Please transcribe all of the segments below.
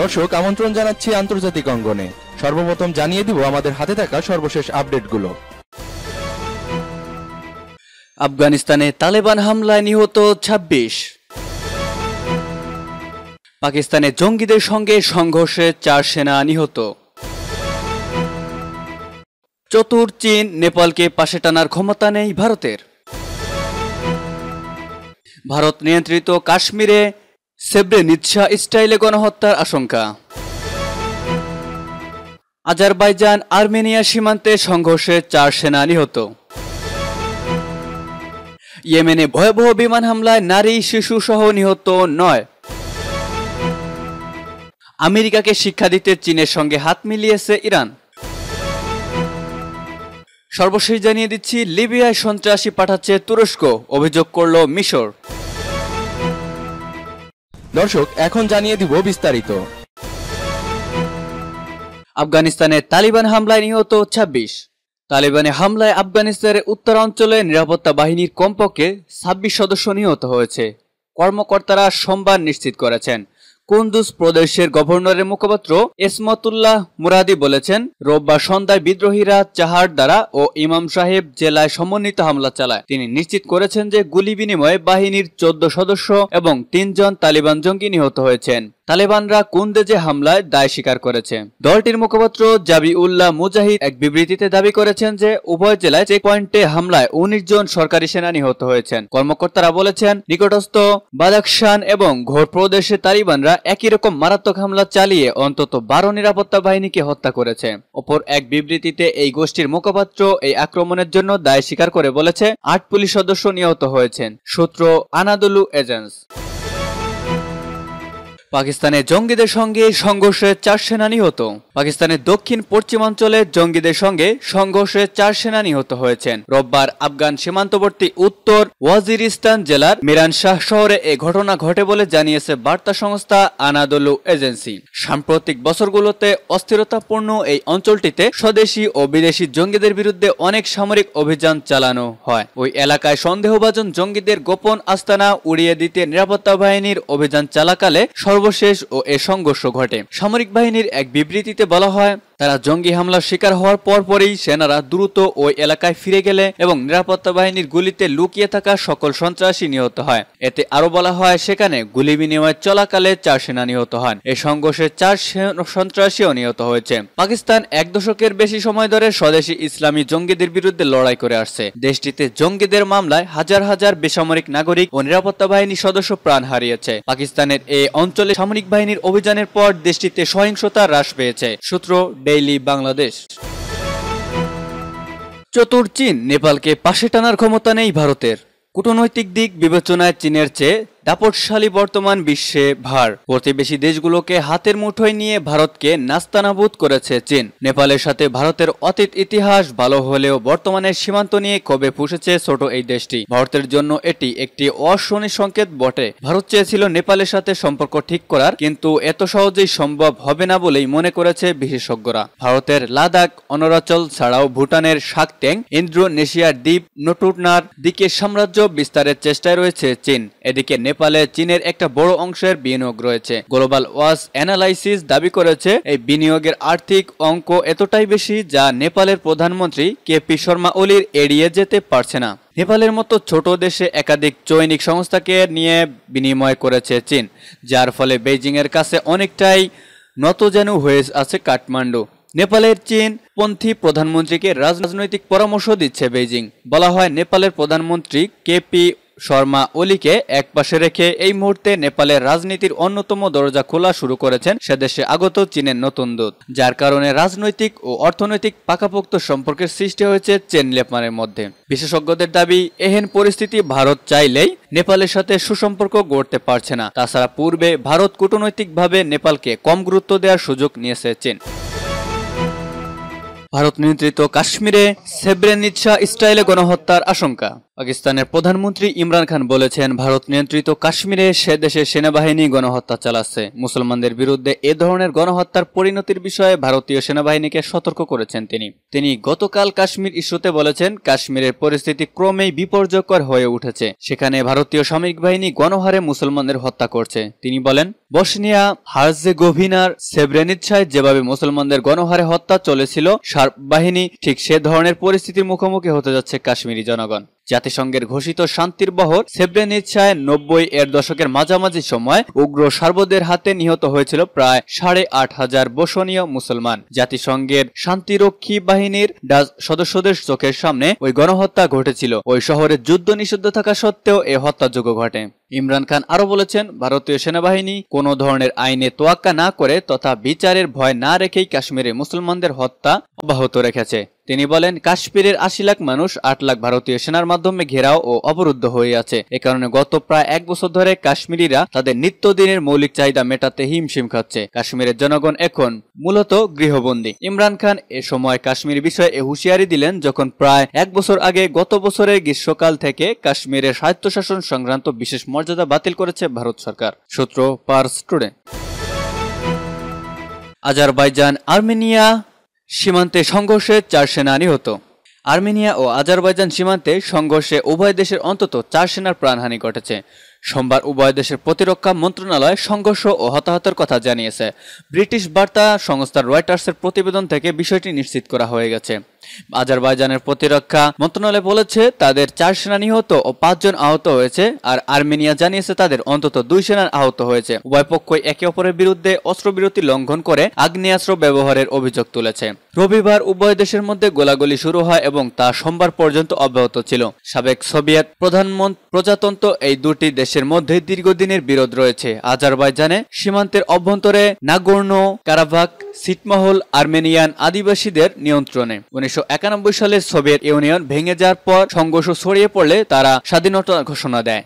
দর্শক আমন্ত্রণ জানাচ্ছি আন্তর্জাতিক অঙ্গনে সর্বপ্রথম জানিয়ে দিব আমাদের হাতে থাকা সর্বশেষ আপডেটগুলো আফগানিস্তানে তালেবান হামলায় নিহত ২৬ পাকিস্তানে জঙ্গিদের সঙ্গে সংঘর্ষে চার সেনা নিহত চতুর চীন নেপালকে পাশে টানার ক্ষমতা নেই ভারতের ভারত নিয়ন্ত্রিত কাশ্মীরে সেব্রে নিচ্ছা স্টাইলে গণহত্যার আশঙ্কা আজারবাইজান আর্মেনিয়া সীমান্তে সংঘর্ষে চার সেনা নিহত ইয়েমেনে ভয়াবহ বিমান হামলায় নারী শিশু সহ নিহত নয় আমেরিকাকে শিক্ষা দিতে চীনের সঙ্গে হাত মিলিয়েছে ইরান সর্বশেষ জানিয়ে দিচ্ছি লিবিয়ায় সন্ত্রাসী পাঠাচ্ছে তুরস্ক অভিযোগ করল মিশর দর্শক এখন জানিয়ে দিব বিস্তারিত আফগানিস্তানে তালিবান হামলায় নিহত ছাব্বিশ তালিবানে হামলায় আফগানিস্তানের উত্তরাঞ্চলে নিরাপত্তা বাহিনীর কমপক্ষে ছাব্বিশ সদস্য নিহত হয়েছে কর্মকর্তারা সোমবার নিশ্চিত করেছেন কুন্দুজ প্রদেশের গভর্নরের মুখপাত্র ইসমতুল্লাহ মুরাদি বলেছেন রোববার সন্ধ্যায় বিদ্রোহীরা চাহার দ্বারা ও ইমাম সাহেব জেলায় সমন্বিত হামলা চালায় তিনি নিশ্চিত করেছেন যে গুলি বিনিময়ে বাহিনীর চোদ্দ সদস্য এবং তিনজন তালিবান জঙ্গি নিহত হয়েছেন তালেবানরা কোন দেশে হামলায় দায় স্বীকার করেছে দলটির মুখপাত্র জাবি উল্লাহ মুজাহিদ এক বিবৃতিতে দাবি করেছেন যে উভয় জেলায় চেক পয়েন্টে হামলায় উনিশ জন সরকারি সেনা নিহত হয়েছেন কর্মকর্তারা বলেছেন নিকটস্থ বাদাকশান এবং ঘোর প্রদেশে তালিবানরা একই রকম মারাত্মক হামলা চালিয়ে অন্তত বারো নিরাপত্তা বাহিনীকে হত্যা করেছে অপর এক বিবৃতিতে এই গোষ্ঠীর মুখপাত্র এই আক্রমণের জন্য দায় স্বীকার করে বলেছে আট পুলিশ সদস্য নিহত হয়েছেন সূত্র আনাদুলু এজেন্স পাকিস্তানে জঙ্গিদের সঙ্গে সংঘর্ষে চার সেনা নিহত পাকিস্তানের দক্ষিণ পশ্চিমাঞ্চলে জঙ্গিদের সঙ্গে সংঘর্ষে চার সেনা নিহত হয়েছেন রোববার আফগান সীমান্তবর্তী উত্তর ওয়াজিরিস্তান জেলার মিরান শাহ শহরে এ ঘটনা ঘটে বলে জানিয়েছে বার্তা সংস্থা আনাদলু এজেন্সি সাম্প্রতিক বছরগুলোতে অস্থিরতাপূর্ণ এই অঞ্চলটিতে স্বদেশি ও বিদেশি জঙ্গিদের বিরুদ্ধে অনেক সামরিক অভিযান চালানো হয় ওই এলাকায় সন্দেহভাজন জঙ্গিদের গোপন আস্তানা উড়িয়ে দিতে নিরাপত্তা বাহিনীর অভিযান চালাকালে সর্ব সর্বশেষ ও এ সংঘর্ষ ঘটে সামরিক বাহিনীর এক বিবৃতিতে বলা হয় তারা জঙ্গি হামলার শিকার হওয়ার পরপরই সেনারা দ্রুত ওই এলাকায় ফিরে গেলে এবং নিরাপত্তা বাহিনীর গুলিতে লুকিয়ে থাকা সকল সন্ত্রাসী নিহত হয় এতে আরো বলা হয় সেখানে গুলি বিনিময় চলাকালে চার সেনা নিহত হন এই সংঘর্ষে চার সন্ত্রাসীও নিহত হয়েছে পাকিস্তান এক দশকের বেশি সময় ধরে স্বদেশী ইসলামী জঙ্গিদের বিরুদ্ধে লড়াই করে আসছে দেশটিতে জঙ্গিদের মামলায় হাজার হাজার বেসামরিক নাগরিক ও নিরাপত্তা বাহিনীর সদস্য প্রাণ হারিয়েছে পাকিস্তানের এই অঞ্চলে সামরিক বাহিনীর অভিযানের পর দেশটিতে সহিংসতা হ্রাস পেয়েছে সূত্র ডেইলি বাংলাদেশ চতুর চীন নেপালকে পাশে টানার ক্ষমতা নেই ভারতের কূটনৈতিক দিক বিবেচনায় চীনের চেয়ে দাপটশালী বর্তমান বিশ্বে ভার প্রতিবেশী দেশগুলোকে হাতের মুঠোয় নিয়ে ভারতকে নাস্তানাবুদ করেছে চীন নেপালের সাথে ভারতের অতীত ইতিহাস ভালো হলেও বর্তমানের সীমান্ত নিয়ে কবে পুষেছে ছোট এই দেশটি ভারতের জন্য এটি একটি অশনি সংকেত বটে ভারত চেয়েছিল নেপালের সাথে সম্পর্ক ঠিক করার কিন্তু এত সহজেই সম্ভব হবে না বলেই মনে করেছে বিশেষজ্ঞরা ভারতের লাদাখ অনরাচল ছাড়াও ভুটানের শাকট্যাং ইন্দোনেশিয়ার দ্বীপ নটুটনার দিকে সাম্রাজ্য বিস্তারের চেষ্টায় রয়েছে চীন এদিকে নেপালে চীনের একটা বড় অংশের বিনিয়োগ রয়েছে গ্লোবাল ওয়াস অ্যানালাইসিস দাবি করেছে এই বিনিয়োগের আর্থিক অঙ্ক এতটাই বেশি যা নেপালের প্রধানমন্ত্রী কে পি শর্মা ওলির এড়িয়ে যেতে পারছে না নেপালের মতো ছোট দেশে একাধিক চৈনিক সংস্থাকে নিয়ে বিনিময় করেছে চীন যার ফলে বেজিংয়ের কাছে অনেকটাই নতজানু হয়ে আছে কাঠমান্ডু নেপালের চীন পন্থী প্রধানমন্ত্রীকে রাজনৈতিক পরামর্শ দিচ্ছে বেজিং বলা হয় নেপালের প্রধানমন্ত্রী কেপি শর্মা ওলিকে এক পাশে রেখে এই মুহূর্তে নেপালের রাজনীতির অন্যতম দরজা খোলা শুরু করেছেন সেদেশে আগত চীনের নতুন দূত যার কারণে রাজনৈতিক ও অর্থনৈতিক পাকাপোক্ত সম্পর্কের সৃষ্টি হয়েছে চেন লেপমানের মধ্যে বিশেষজ্ঞদের দাবি এহেন পরিস্থিতি ভারত চাইলেই নেপালের সাথে সুসম্পর্ক গড়তে পারছে না তাছাড়া পূর্বে ভারত কূটনৈতিকভাবে নেপালকে কম গুরুত্ব দেওয়ার সুযোগ নিয়েছে চীন ভারত নিয়ন্ত্রিত কাশ্মীরে সেব্রেনিৎসা স্টাইলে গণহত্যার আশঙ্কা পাকিস্তানের প্রধানমন্ত্রী ইমরান খান বলেছেন ভারত নিয়ন্ত্রিত কাশ্মীরে সে দেশে সেনাবাহিনী গণহত্যা চালাচ্ছে মুসলমানদের বিরুদ্ধে এ ধরনের গণহত্যার পরিণতির বিষয়ে ভারতীয় সেনাবাহিনীকে সতর্ক করেছেন তিনি তিনি গতকাল কাশ্মীর ইস্যুতে বলেছেন কাশ্মীরের পরিস্থিতি ক্রমেই বিপর্যয়কর হয়ে উঠেছে সেখানে ভারতীয় সামরিক বাহিনী গণহারে মুসলমানদের হত্যা করছে তিনি বলেন বসনিয়া হার্জে গভিনার সেব্রেনিৎসায় যেভাবে মুসলমানদের গণহারে হত্যা চলেছিল সার্প বাহিনী ঠিক সে ধরনের পরিস্থিতির মুখোমুখি হতে যাচ্ছে কাশ্মীরি জনগণ জাতিসংঘের ঘোষিত শান্তির বহর সেব্রেনিৎসায় নব্বই এর দশকের মাঝামাঝি সময় উগ্র সার্বদের হাতে নিহত হয়েছিল প্রায় সাড়ে আট হাজার বসনীয় মুসলমান জাতিসংঘের শান্তিরক্ষী বাহিনীর ডাজ সদস্যদের চোখের সামনে ওই গণহত্যা ঘটেছিল ওই শহরে যুদ্ধ নিষিদ্ধ থাকা সত্ত্বেও এ হত্যাযোগ্য ঘটে ইমরান খান আরও বলেছেন ভারতীয় সেনাবাহিনী কোনো ধরনের আইনে তোয়াক্কা না করে তথা বিচারের ভয় না রেখেই কাশ্মীরে মুসলমানদের হত্যা অব্যাহত রেখেছে তিনি বলেন কাশ্মীরের আশি লাখ মানুষ আট লাখ ভারতীয় সেনার মাধ্যমে ঘেরাও ও অবরুদ্ধ হয়ে আছে এ কারণে গত প্রায় এক বছর ধরে কাশ্মীরিরা তাদের নিত্যদিনের মৌলিক চাহিদা মেটাতে হিমশিম খাচ্ছে কাশ্মীরের জনগণ এখন মূলত গৃহবন্দী ইমরান খান এ সময় কাশ্মীর বিষয়ে হুঁশিয়ারি দিলেন যখন প্রায় এক বছর আগে গত বছরের গ্রীষ্মকাল থেকে কাশ্মীরের স্বায়ত্তশাসন সংক্রান্ত বিশেষ মর্যাদা বাতিল করেছে ভারত সরকার সূত্র পার স্টুডেন্ট আজারবাইজান আর্মেনিয়া সীমান্তে সংঘর্ষে চার সেনা নিহত আর্মেনিয়া ও আজারবাইজান সীমান্তে সংঘর্ষে উভয় দেশের অন্তত চার সেনার প্রাণহানি ঘটেছে সোমবার উভয় দেশের প্রতিরক্ষা মন্ত্রণালয় সংঘর্ষ ও হতাহতের কথা জানিয়েছে ব্রিটিশ বার্তা সংস্থা রয়টার্সের প্রতিবেদন থেকে বিষয়টি নিশ্চিত করা হয়ে গেছে আজারবাইজানের প্রতিরক্ষা মন্ত্রণালয় বলেছে তাদের চার সেনা নিহত ও পাঁচজন আহত হয়েছে আর আর্মেনিয়া জানিয়েছে তাদের অন্তত দুই সেনার আহত হয়েছে উভয় পক্ষই একে অপরের বিরুদ্ধে অস্ত্রবিরতি লঙ্ঘন করে আগ্নেয়াস্ত্র ব্যবহারের অভিযোগ তুলেছে রবিবার উভয় দেশের মধ্যে গোলাগুলি শুরু হয় এবং তা সোমবার পর্যন্ত অব্যাহত ছিল সাবেক সোভিয়েত প্রধানমন্ত্রী প্রজাতন্ত্র এই দুটি দেশ দেশের মধ্যে দীর্ঘদিনের বিরোধ রয়েছে আজারবাইজানে সীমান্তের অভ্যন্তরে নাগর্ণ কারাভাক সিটমহল আর্মেনিয়ান আদিবাসীদের নিয়ন্ত্রণে উনিশশো সালে সোভিয়েত ইউনিয়ন ভেঙে যাওয়ার পর সংঘর্ষ ছড়িয়ে পড়লে তারা স্বাধীনতা ঘোষণা দেয়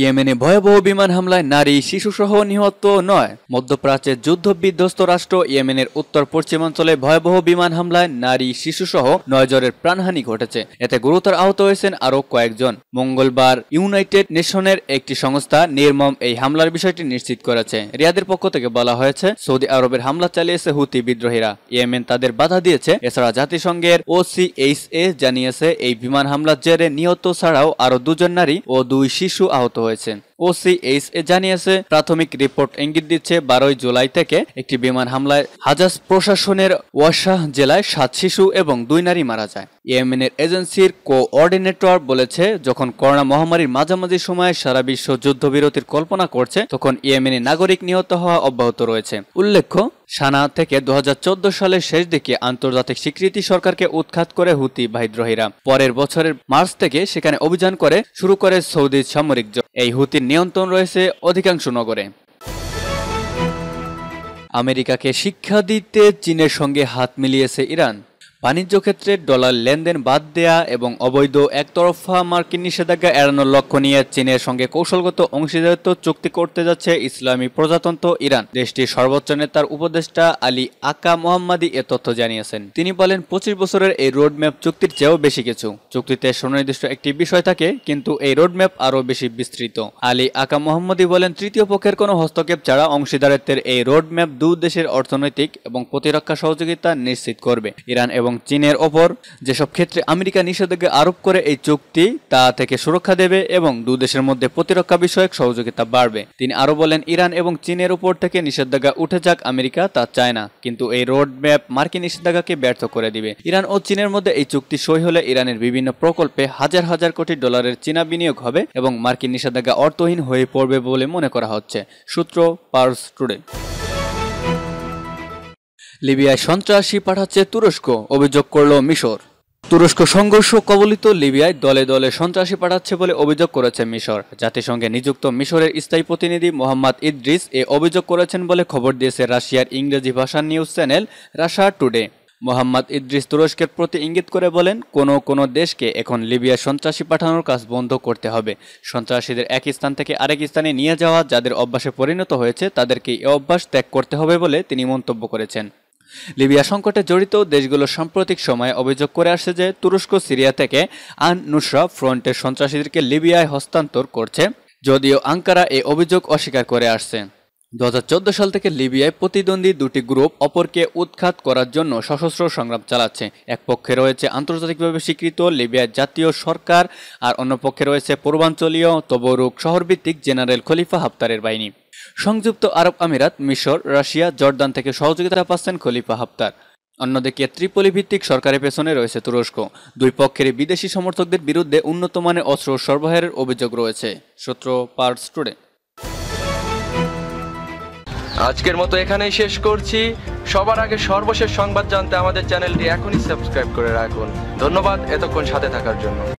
ইয়েমেনে ভয়াবহ বিমান হামলায় নারী শিশুসহ নিহত নয় মধ্যপ্রাচ্যের যুদ্ধ বিধ্বস্ত রাষ্ট্র ইয়েমেনের উত্তর পশ্চিমাঞ্চলে ভয়াবহ বিমান হামলায় নারী শিশুসহ জনের প্রাণহানি ঘটেছে এতে গুরুতর আহত হয়েছেন আরও কয়েকজন মঙ্গলবার ইউনাইটেড নেশনের একটি সংস্থা নির্মম এই হামলার বিষয়টি নিশ্চিত করেছে রিয়াদের পক্ষ থেকে বলা হয়েছে সৌদি আরবের হামলা চালিয়েছে হুতি বিদ্রোহীরা ইয়েমেন তাদের বাধা দিয়েছে এছাড়া জাতিসংঘের ওসিএইচএ জানিয়েছে এই বিমান হামলার জেরে নিহত ছাড়াও আরও দুজন নারী ও দুই শিশু আহত делаете. ওসিএইচএ জানিয়েছে প্রাথমিক রিপোর্ট ইঙ্গিত দিচ্ছে বারোই জুলাই থেকে একটি বিমান হামলায় হাজাজ প্রশাসনের ওয়াশাহ জেলায় সাত শিশু এবং দুই নারী মারা যায় ইয়েমেনের এজেন্সির কোঅর্ডিনেটর বলেছে যখন করোনা মহামারীর মাঝামাঝি সময়ে সারা বিশ্ব যুদ্ধবিরতির কল্পনা করছে তখন ইয়েমেনের নাগরিক নিহত হওয়া অব্যাহত রয়েছে উল্লেখ্য সানা থেকে দু সালের শেষ দিকে আন্তর্জাতিক স্বীকৃতি সরকারকে উৎখাত করে হুতি বাহিদ্রোহীরা পরের বছরের মার্চ থেকে সেখানে অভিযান করে শুরু করে সৌদি সামরিক এই হুতির নিয়ন্ত্রণ রয়েছে অধিকাংশ নগরে আমেরিকাকে শিক্ষা দিতে চীনের সঙ্গে হাত মিলিয়েছে ইরান বাণিজ্য ক্ষেত্রে ডলার লেনদেন বাদ দেয়া এবং অবৈধ একতরফা মার্কিন নিষেধাজ্ঞা এড়ানোর লক্ষ্য নিয়ে চীনের সঙ্গে কৌশলগত অংশীদারিত্ব চুক্তি করতে যাচ্ছে ইসলামী প্রজাতন্ত্র ইরান দেশটির সর্বোচ্চ নেতার উপদেষ্টা আলী আকা মোহাম্মদী এ তথ্য জানিয়েছেন তিনি বলেন পঁচিশ বছরের এই রোডম্যাপ চুক্তির চেয়েও বেশি কিছু চুক্তিতে সুনির্দিষ্ট একটি বিষয় থাকে কিন্তু এই রোডম্যাপ আরও বেশি বিস্তৃত আলী আকা মোহাম্মদী বলেন তৃতীয় পক্ষের কোনো হস্তক্ষেপ ছাড়া অংশীদারিত্বের এই রোডম্যাপ দু দেশের অর্থনৈতিক এবং প্রতিরক্ষা সহযোগিতা নিশ্চিত করবে ইরান এবং চীনের ওপর যেসব ক্ষেত্রে আমেরিকা নিষেধাজ্ঞা আরোপ করে এই চুক্তি তা থেকে সুরক্ষা দেবে এবং দেশের মধ্যে প্রতিরক্ষা বিষয়ক সহযোগিতা বাড়বে তিনি আরো বলেন ইরান এবং চীনের উপর থেকে নিষেধাজ্ঞা উঠে যাক আমেরিকা তা চায় না কিন্তু এই রোড ম্যাপ মার্কিন নিষেধাজ্ঞাকে ব্যর্থ করে দিবে ইরান ও চীনের মধ্যে এই চুক্তি সই হলে ইরানের বিভিন্ন প্রকল্পে হাজার হাজার কোটি ডলারের চীনা বিনিয়োগ হবে এবং মার্কিন নিষেধাজ্ঞা অর্থহীন হয়ে পড়বে বলে মনে করা হচ্ছে সূত্র পার্স টুডে লিবিয়ায় সন্ত্রাসী পাঠাচ্ছে তুরস্ক অভিযোগ করল মিশর তুরস্ক সংঘর্ষ কবলিত লিবিয়ায় দলে দলে সন্ত্রাসী পাঠাচ্ছে বলে অভিযোগ করেছে মিশর জাতিসংঘে নিযুক্ত মিশরের স্থায়ী প্রতিনিধি মোহাম্মদ ইদ্রিস এ অভিযোগ করেছেন বলে খবর দিয়েছে রাশিয়ার ইংরেজি ভাষার news channel Russia Today Mohammad Idris তুরস্কের প্রতি ইঙ্গিত করে বলেন কোনো কোনো দেশকে এখন লিবিয়ায় সন্ত্রাসী পাঠানোর কাজ বন্ধ করতে হবে সন্ত্রাসীদের এক স্থান থেকে আরেক স্থানে নিয়ে যাওয়া যাদের অভ্যাসে পরিণত হয়েছে তাদেরকে এ অভ্যাস ত্যাগ করতে হবে বলে তিনি মন্তব্য করেছেন লিবিয়া সংকটে জড়িত দেশগুলো সাম্প্রতিক সময়ে অভিযোগ করে আসছে যে তুরস্ক সিরিয়া থেকে আন নুসরা ফ্রন্টের সন্ত্রাসীদেরকে লিবিয়ায় হস্তান্তর করছে যদিও আঙ্কারা এই অভিযোগ অস্বীকার করে আসছে দু সাল থেকে লিবিয়ায় প্রতিদ্বন্দ্বী দুটি গ্রুপ অপরকে উৎখাত করার জন্য সশস্ত্র সংগ্রাম চালাচ্ছে এক পক্ষে রয়েছে আন্তর্জাতিকভাবে স্বীকৃত লিবিয়ার জাতীয় সরকার আর অন্য পক্ষে রয়েছে পূর্বাঞ্চলীয় তবরুক শহরভিত্তিক জেনারেল খলিফা হাফতারের বাহিনী সংযুক্ত আরব আমিরাত মিশর রাশিয়া জর্দান থেকে সহযোগিতা পাচ্ছেন খলিফা হাফতার অন্যদিকে ত্রিপলি ভিত্তিক সরকারের পেছনে রয়েছে তুরস্ক দুই পক্ষের বিদেশি সমর্থকদের বিরুদ্ধে উন্নত মানের অস্ত্র সরবরাহের অভিযোগ রয়েছে সূত্র পার্টস টুডে আজকের মতো এখানেই শেষ করছি সবার আগে সর্বশেষ সংবাদ জানতে আমাদের চ্যানেলটি এখনই সাবস্ক্রাইব করে রাখুন ধন্যবাদ এতক্ষণ সাথে থাকার জন্য